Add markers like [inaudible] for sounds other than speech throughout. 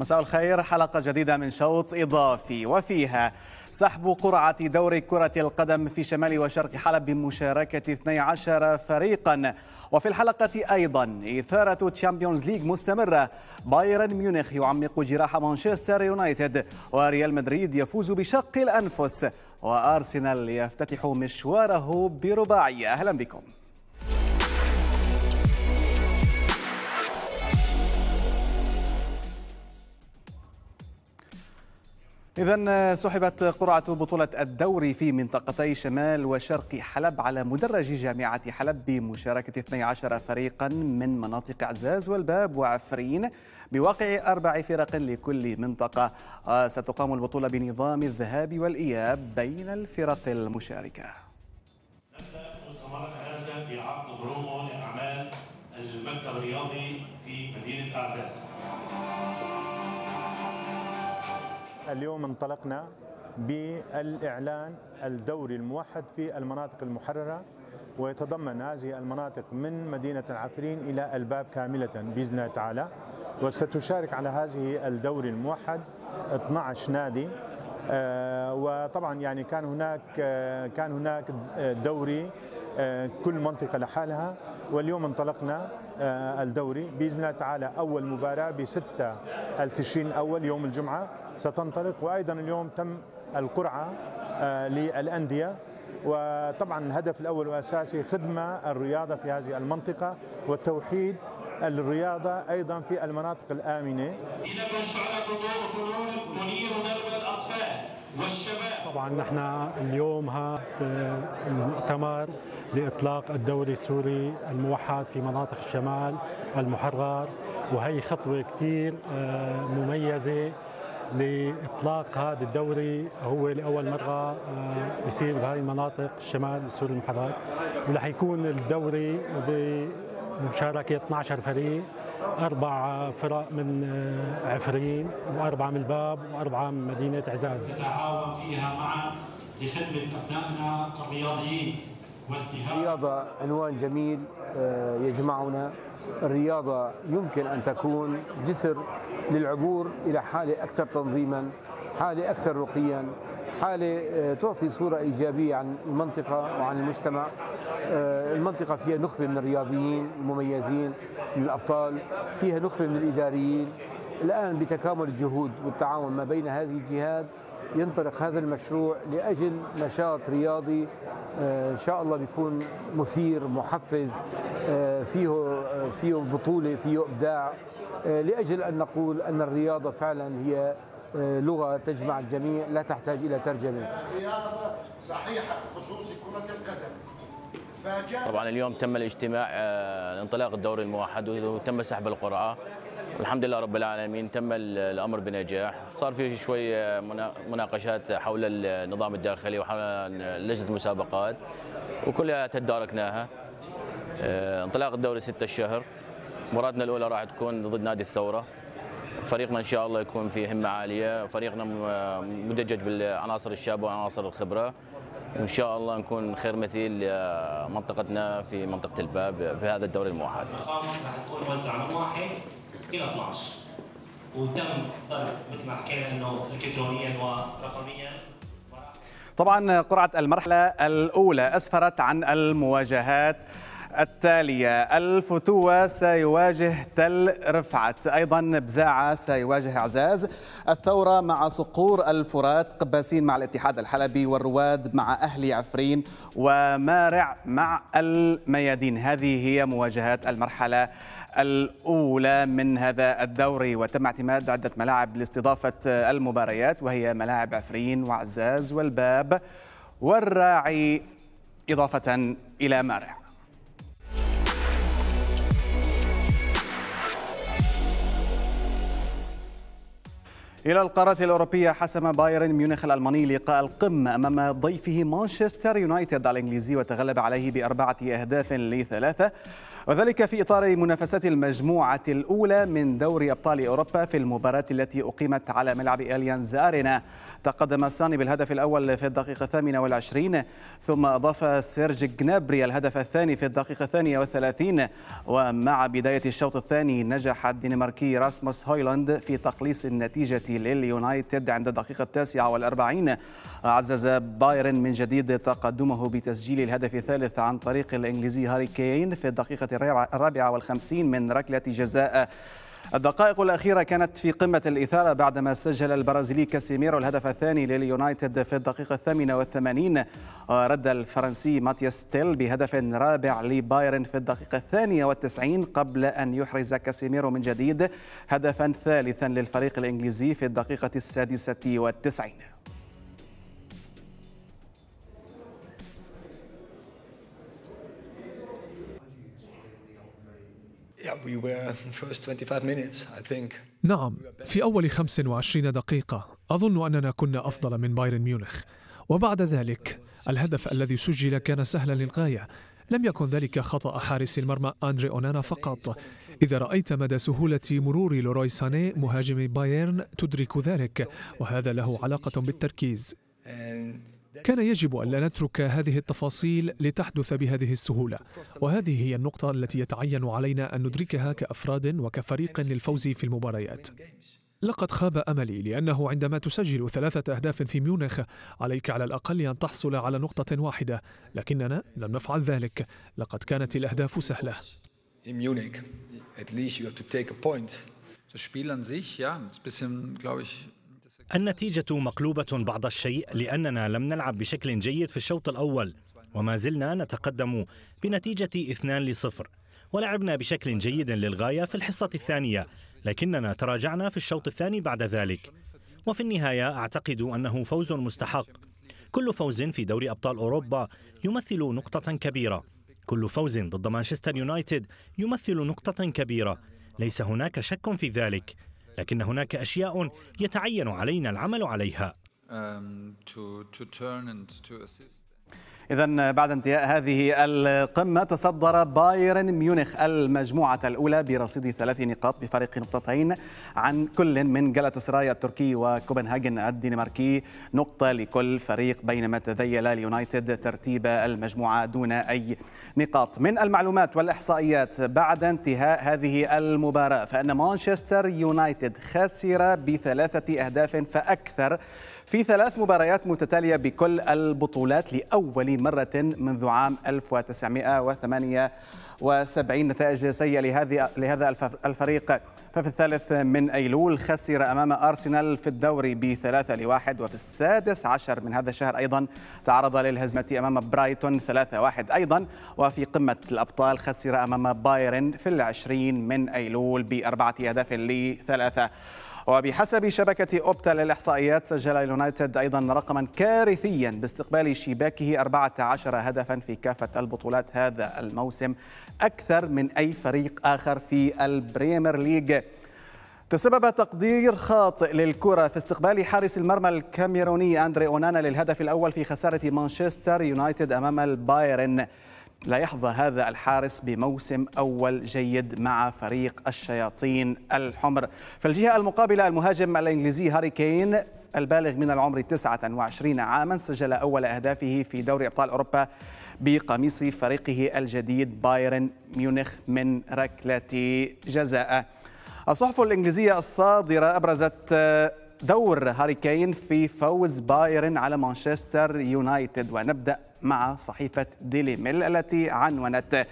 مساء الخير حلقة جديدة من شوط إضافي وفيها سحب قرعة دور كرة القدم في شمال وشرق حلب بمشاركة 12 فريقا وفي الحلقة أيضا إثارة تشامبيونز ليج مستمرة بايرن ميونخ يعمق جراح مانشستر يونايتد وريال مدريد يفوز بشق الأنفس وأرسنال يفتتح مشواره برباعية أهلا بكم إذا سحبت قرعة بطولة الدوري في منطقتي شمال وشرق حلب على مدرج جامعة حلب بمشاركة 12 فريقا من مناطق عزاز والباب وعفرين بواقع أربع فرق لكل منطقة آه، ستقام البطولة بنظام الذهاب والإياب بين الفرق المشاركة هذا بعقد برومو لأعمال المكتب الرياضي في مدينة أعزاز اليوم انطلقنا بالإعلان الدوري الموحد في المناطق المحررة ويتضمن هذه المناطق من مدينة العفرين إلى الباب كاملة بإذن تعالى وستشارك على هذه الدوري الموحد 12 نادي آه، وطبعا يعني كان هناك آه، كان هناك دوري آه، كل منطقة لحالها واليوم انطلقنا آه، الدوري باذن الله تعالى اول مباراه ب 6 التشرين الاول يوم الجمعه ستنطلق وايضا اليوم تم القرعه آه، للانديه وطبعا الهدف الاول والاساسي خدمه الرياضه في هذه المنطقه وتوحيد الرياضه ايضا في المناطق الامنه. انكم شعراء الضوء تنير درب الاطفال والشباب طبعا نحن اليوم هذا المؤتمر لاطلاق الدوري السوري الموحد في مناطق الشمال المحرر وهي خطوه كثير آه، مميزه لاطلاق هذا الدوري هو لاول مره بيصير آه، بهذه المناطق الشمال السوري المحرر ورح يكون الدوري بمشاركه 12 فريق أربع فرق من عفرين وأربعة من الباب وأربعة من مدينة عزاز نتعاون فيها معا لخدمة أبنائنا الرياضيين الرياضة عنوان جميل آه، يجمعنا الرياضة يمكن أن تكون جسر للعبور إلى حالة أكثر تنظيما حالة أكثر رقيا حالة آه، تعطي صورة إيجابية عن المنطقة وعن المجتمع آه، المنطقة فيها نخبة من الرياضيين المميزين من الأبطال فيها نخبة من الإداريين الآن بتكامل الجهود والتعاون ما بين هذه الجهات ينطلق هذا المشروع لأجل نشاط رياضي آه، إن شاء الله بيكون مثير محفز فيه فيه بطولة فيه إبداع لأجل أن نقول أن الرياضة فعلا هي آه، لغه تجمع الجميع لا تحتاج الى ترجمه. صحيحه بخصوص كره القدم. طبعا اليوم تم الاجتماع آه، انطلاق الدوري الموحد وتم سحب القرعه الحمد لله رب العالمين تم الامر بنجاح صار في شوي آه، مناقشات حول النظام الداخلي وحول لجنه المسابقات وكلها تداركناها انطلاق الدوري ستة شهر مباراتنا الاولى راح تكون ضد نادي الثوره فريقنا ان شاء الله يكون فيه همه عاليه، فريقنا مدجج بالعناصر الشابه وعناصر الخبره وان شاء الله نكون خير مثيل لمنطقتنا في منطقه الباب في هذا الدوري الموحد. الارقام راح تكون موزعه من واحد الى 12 وتم ضرب مثل ما حكينا انه الكترونيا ورقميا طبعا قرعه المرحله الاولى اسفرت عن المواجهات التالية الفتوة سيواجه تل رفعت أيضا بزاعة سيواجه عزاز الثورة مع صقور الفرات قباسين مع الاتحاد الحلبي والرواد مع أهل عفرين ومارع مع الميادين هذه هي مواجهات المرحلة الأولى من هذا الدوري وتم اعتماد عدة ملاعب لاستضافة المباريات وهي ملاعب عفرين وعزاز والباب والراعي إضافة إلى مارع إلى القارة الأوروبية حسم بايرن ميونخ الألماني لقاء القمة أمام ضيفه مانشستر يونايتد الإنجليزي وتغلب عليه بأربعة أهداف لثلاثة وذلك في إطار منافسات المجموعة الأولى من دوري أبطال أوروبا في المباراة التي أقيمت على ملعب أليانز أرينا تقدم ساني بالهدف الأول في الدقيقة الثامنة والعشرين ثم أضاف سيرج جنابري الهدف الثاني في الدقيقة الثانية والثلاثين ومع بداية الشوط الثاني نجح الدنماركي راسموس هويلاند في تقليص النتيجة سيتي لليونايتد عند الدقيقة التاسعة والأربعين عزز بايرن من جديد تقدمه بتسجيل الهدف الثالث عن طريق الإنجليزي هاري كين في الدقيقة الرابعة والخمسين من ركلة جزاء الدقائق الأخيرة كانت في قمة الإثارة بعدما سجل البرازيلي كاسيميرو الهدف الثاني لليونايتد في الدقيقة الثامنة والثمانين رد الفرنسي ماتياس تيل بهدف رابع لبايرن في الدقيقة الثانية والتسعين قبل أن يحرز كاسيميرو من جديد هدفا ثالثا للفريق الإنجليزي في الدقيقة السادسة والتسعين [laughs] نعم في أول 25 دقيقة أظن أننا كنا أفضل من بايرن ميونخ وبعد ذلك الهدف الذي سجل كان سهلا للغاية لم يكن ذلك خطأ حارس المرمى أندري أونانا فقط إذا رأيت مدى سهولة مرور لوروي ساني مهاجم بايرن تدرك ذلك وهذا له علاقة بالتركيز كان يجب ألا نترك هذه التفاصيل لتحدث بهذه السهولة وهذه هي النقطة التي يتعين علينا أن ندركها كأفراد وكفريق للفوز في المباريات لقد خاب أملي لأنه عندما تسجل ثلاثة أهداف في ميونخ عليك على الأقل أن تحصل على نقطة واحدة لكننا لم نفعل ذلك لقد كانت الأهداف سهلة النتيجة مقلوبة بعض الشيء لأننا لم نلعب بشكل جيد في الشوط الأول وما زلنا نتقدم بنتيجة 2 لصفر ولعبنا بشكل جيد للغاية في الحصة الثانية لكننا تراجعنا في الشوط الثاني بعد ذلك وفي النهاية أعتقد أنه فوز مستحق كل فوز في دوري أبطال أوروبا يمثل نقطة كبيرة كل فوز ضد مانشستر يونايتد يمثل نقطة كبيرة ليس هناك شك في ذلك لكن هناك أشياء يتعين علينا العمل عليها um, إذا بعد انتهاء هذه القمة تصدر بايرن ميونخ المجموعة الأولى برصيد ثلاث نقاط بفارق نقطتين عن كل من جلت سراي التركي وكوبنهاجن الدنماركي نقطة لكل فريق بينما تذيل اليونايتد ترتيب المجموعة دون أي نقاط من المعلومات والإحصائيات بعد انتهاء هذه المباراة فأن مانشستر يونايتد خسر بثلاثة أهداف فأكثر في ثلاث مباريات متتالية بكل البطولات لأول مرة منذ عام 1978 نتائج سيئة لهذه لهذا الفريق ففي الثالث من أيلول خسر أمام أرسنال في الدوري بثلاثة لواحد وفي السادس عشر من هذا الشهر أيضا تعرض للهزيمة أمام برايتون ثلاثة واحد أيضا وفي قمة الأبطال خسر أمام بايرن في العشرين من أيلول بأربعة أهداف لثلاثة وبحسب شبكة أوبتا للإحصائيات سجل اليونايتد أيضا رقما كارثيا باستقبال شباكه 14 هدفا في كافة البطولات هذا الموسم أكثر من أي فريق آخر في البريمير ليج تسبب تقدير خاطئ للكرة في استقبال حارس المرمى الكاميروني أندري أونانا للهدف الأول في خسارة مانشستر يونايتد أمام البايرن لا يحظى هذا الحارس بموسم أول جيد مع فريق الشياطين الحمر في الجهة المقابلة المهاجم الإنجليزي هاري كين البالغ من العمر 29 عاما سجل أول أهدافه في دوري أبطال أوروبا بقميص فريقه الجديد بايرن ميونخ من ركلة جزاء الصحف الإنجليزية الصادرة أبرزت دور هاري كين في فوز بايرن على مانشستر يونايتد ونبدأ مع صحيفة ديلي ميل التي عنونت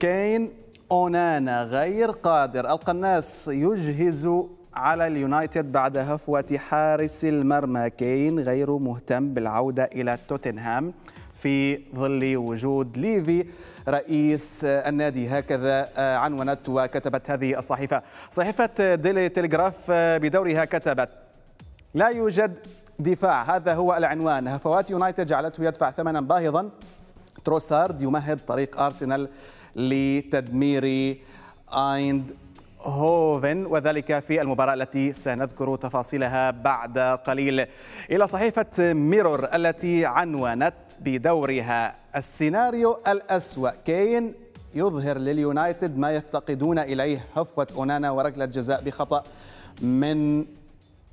كين أونانا غير قادر القناص يجهز على اليونايتد بعد هفوة حارس المرمى كين غير مهتم بالعودة إلى توتنهام في ظل وجود ليفي رئيس النادي هكذا آه، عنونت وكتبت هذه الصحيفة صحيفة ديلي تلغراف آه، بدورها كتبت لا يوجد دفاع هذا هو العنوان هفوات يونايتد جعلته يدفع ثمنا باهظا تروسارد يمهد طريق أرسنال لتدمير آيند هوفن وذلك في المباراة التي سنذكر تفاصيلها بعد قليل إلى صحيفة ميرور التي عنونت بدورها السيناريو الأسوأ كين يظهر لليونايتد ما يفتقدون إليه هفوة أونانا وركلة جزاء بخطأ من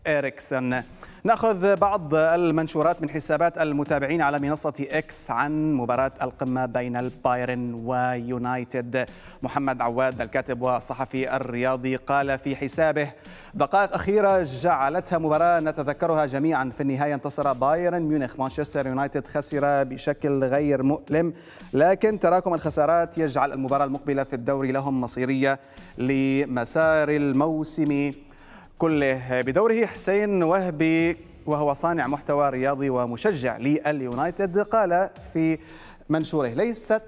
إريكسون ناخذ بعض المنشورات من حسابات المتابعين على منصة إكس عن مباراة القمة بين البايرن ويونايتد محمد عواد الكاتب والصحفي الرياضي قال في حسابه دقائق أخيرة جعلتها مباراة نتذكرها جميعا في النهاية انتصر بايرن ميونخ مانشستر يونايتد خسر بشكل غير مؤلم لكن تراكم الخسارات يجعل المباراة المقبلة في الدوري لهم مصيرية لمسار الموسم كله بدوره حسين وهبي وهو صانع محتوى رياضي ومشجع لليونايتد قال في منشوره ليست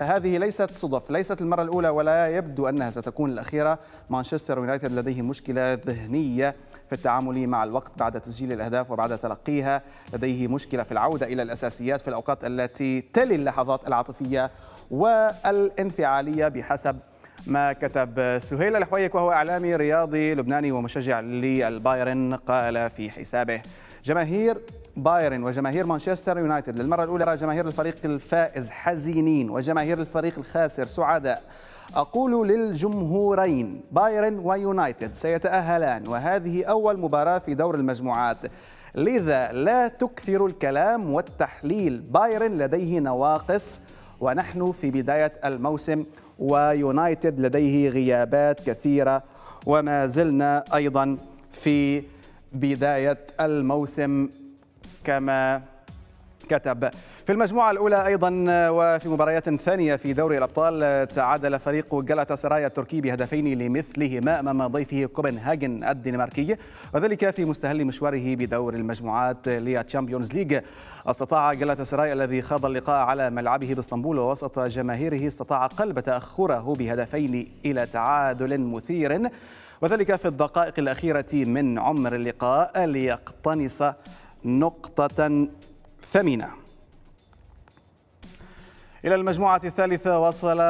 هذه ليست صدف ليست المرة الأولى ولا يبدو أنها ستكون الأخيرة مانشستر يونايتد لديه مشكلة ذهنية في التعامل مع الوقت بعد تسجيل الأهداف وبعد تلقيها لديه مشكلة في العودة إلى الأساسيات في الأوقات التي تلي اللحظات العاطفية والانفعالية بحسب ما كتب سهيل الحويك وهو إعلامي رياضي لبناني ومشجع للبايرن قال في حسابه جماهير بايرن وجماهير مانشستر يونايتد للمرة الأولى جماهير الفريق الفائز حزينين وجماهير الفريق الخاسر سعداء أقول للجمهورين بايرن ويونايتد سيتأهلان وهذه أول مباراة في دور المجموعات لذا لا تكثر الكلام والتحليل بايرن لديه نواقص ونحن في بداية الموسم ويونايتد لديه غيابات كثيرة وما زلنا أيضا في بداية الموسم كما كتب في المجموعة الأولى أيضا وفي مباريات ثانية في دوري الأبطال تعادل فريق جلاتا سرايا التركي بهدفين لمثلهما أمام ضيفه كوبنهاجن الدنماركي وذلك في مستهل مشواره بدور المجموعات للتشامبيونز ليج استطاع جلاتا سرايا الذي خاض اللقاء على ملعبه باسطنبول ووسط جماهيره استطاع قلب تأخره بهدفين إلى تعادل مثير وذلك في الدقائق الأخيرة من عمر اللقاء ليقتنص نقطة الثمينة إلى المجموعة الثالثة وصل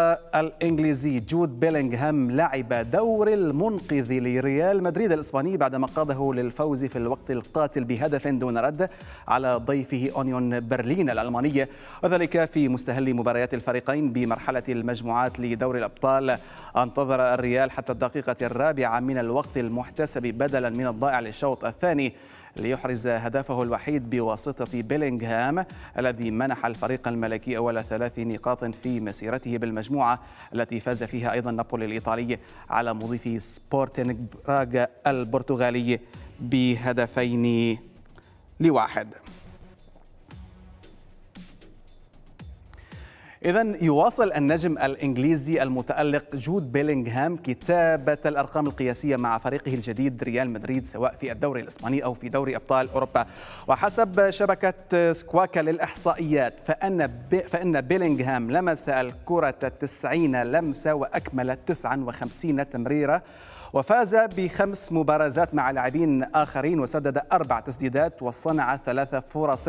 الإنجليزي جود بيلينغهام لعب دور المنقذ لريال مدريد الإسباني بعدما قاده للفوز في الوقت القاتل بهدف دون رد على ضيفه أونيون برلين الألمانية وذلك في مستهل مباريات الفريقين بمرحلة المجموعات لدور الأبطال انتظر الريال حتى الدقيقة الرابعة من الوقت المحتسب بدلا من الضائع للشوط الثاني ليحرز هدفه الوحيد بواسطة بيلينغهام الذي منح الفريق الملكي أول ثلاث نقاط في مسيرته بالمجموعة التي فاز فيها أيضا نابولي الإيطالي على مضيف سبورتينغ براغا البرتغالي بهدفين لواحد إذا يواصل النجم الإنجليزي المتألق جود بيلينغهام كتابة الأرقام القياسية مع فريقه الجديد ريال مدريد سواء في الدوري الإسباني أو في دوري أبطال أوروبا وحسب شبكة سكواكا للإحصائيات فأن فإن بيلينغهام لمس الكرة 90 لمسة وأكمل 59 تمريرة وفاز بخمس مبارزات مع لاعبين آخرين وسدد أربع تسديدات وصنع ثلاث فرص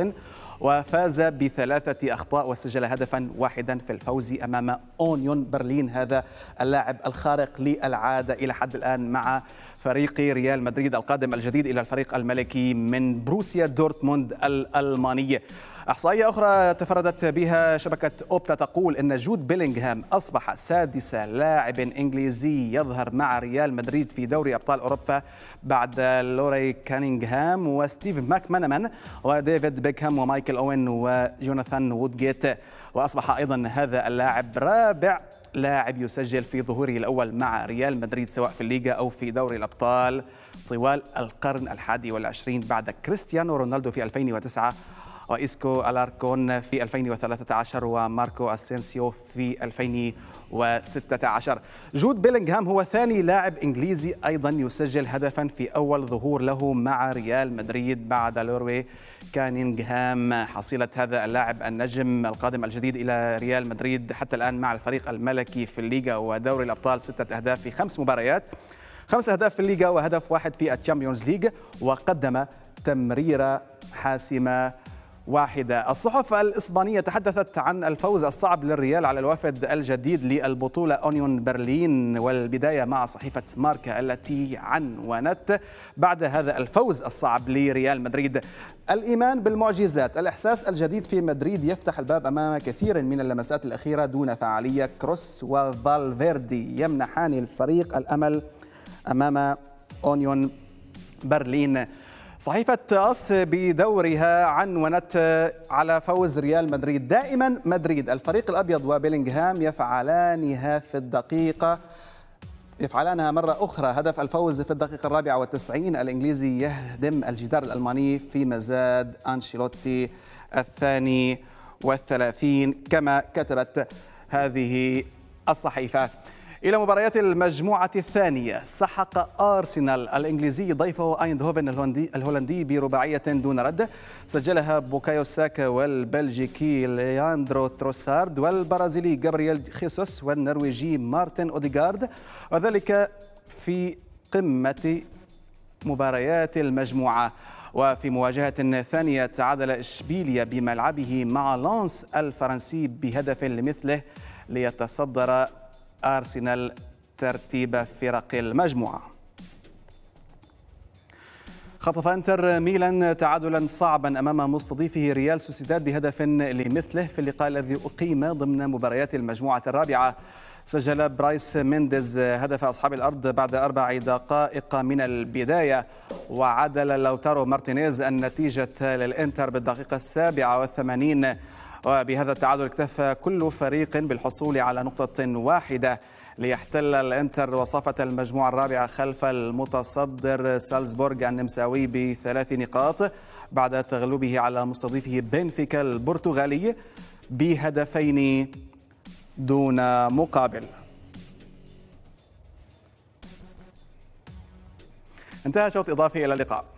وفاز بثلاثة أخطاء وسجل هدفا واحدا في الفوز أمام أونيون برلين هذا اللاعب الخارق للعادة إلى حد الآن مع فريق ريال مدريد القادم الجديد إلى الفريق الملكي من بروسيا دورتموند الألمانية إحصائية أخرى تفردت بها شبكة أوبتا تقول أن جود بيلينغهام أصبح سادس لاعب إنجليزي يظهر مع ريال مدريد في دوري أبطال أوروبا بعد لوري كانينغهام وستيف ماكمانمان وديفيد بيكهام ومايكل أوين وجوناثان وودجيت وأصبح أيضا هذا اللاعب رابع لاعب يسجل في ظهوره الأول مع ريال مدريد سواء في الليغا أو في دوري الأبطال طوال القرن الحادي والعشرين بعد كريستيانو رونالدو في 2009 وإسكو ألاركون في 2013 وماركو أسينسيو في 2016 جود بيلينغهام هو ثاني لاعب إنجليزي أيضا يسجل هدفا في أول ظهور له مع ريال مدريد بعد لوروي كانينغهام حصيلة هذا اللاعب النجم القادم الجديد إلى ريال مدريد حتى الآن مع الفريق الملكي في الليغا ودوري الأبطال ستة أهداف في خمس مباريات خمس أهداف في الليغا وهدف واحد في التشامبيونز ليج وقدم تمريرة حاسمة واحدة الصحف الإسبانية تحدثت عن الفوز الصعب للريال على الوفد الجديد للبطولة أونيون برلين والبداية مع صحيفة ماركا التي عنونت بعد هذا الفوز الصعب لريال مدريد الإيمان بالمعجزات الإحساس الجديد في مدريد يفتح الباب أمام كثير من اللمسات الأخيرة دون فعالية كروس وفالفيردي يمنحان الفريق الأمل أمام أونيون برلين صحيفة أس بدورها عنونت على فوز ريال مدريد دائما مدريد الفريق الأبيض وبيلينغهام يفعلانها في الدقيقة يفعلانها مرة أخرى هدف الفوز في الدقيقة الرابعة والتسعين الإنجليزي يهدم الجدار الألماني في مزاد أنشيلوتي الثاني والثلاثين كما كتبت هذه الصحيفة إلى مباريات المجموعة الثانية سحق أرسنال الإنجليزي ضيفه أيندهوفن الهولندي برباعية دون رد سجلها بوكايو ساكا والبلجيكي لياندرو تروسارد والبرازيلي جابرييل خيسوس والنرويجي مارتن أوديغارد وذلك في قمة مباريات المجموعة وفي مواجهة ثانية تعادل إشبيليا بملعبه مع لانس الفرنسي بهدف لمثله ليتصدر أرسنال ترتيب فرق المجموعة خطف انتر ميلان تعادلا صعبا امام مستضيفه ريال سوسيداد بهدف لمثله في اللقاء الذي اقيم ضمن مباريات المجموعه الرابعه سجل برايس مينديز هدف اصحاب الارض بعد اربع دقائق من البدايه وعدل لوتارو مارتينيز النتيجه للانتر بالدقيقه السابعه والثمانين وبهذا التعادل اكتفى كل فريق بالحصول على نقطة واحدة ليحتل الانتر وصافة المجموعة الرابعة خلف المتصدر سالزبورغ النمساوي بثلاث نقاط بعد تغلبه على مستضيفه بنفيكا البرتغالي بهدفين دون مقابل انتهى شوط إضافي إلى اللقاء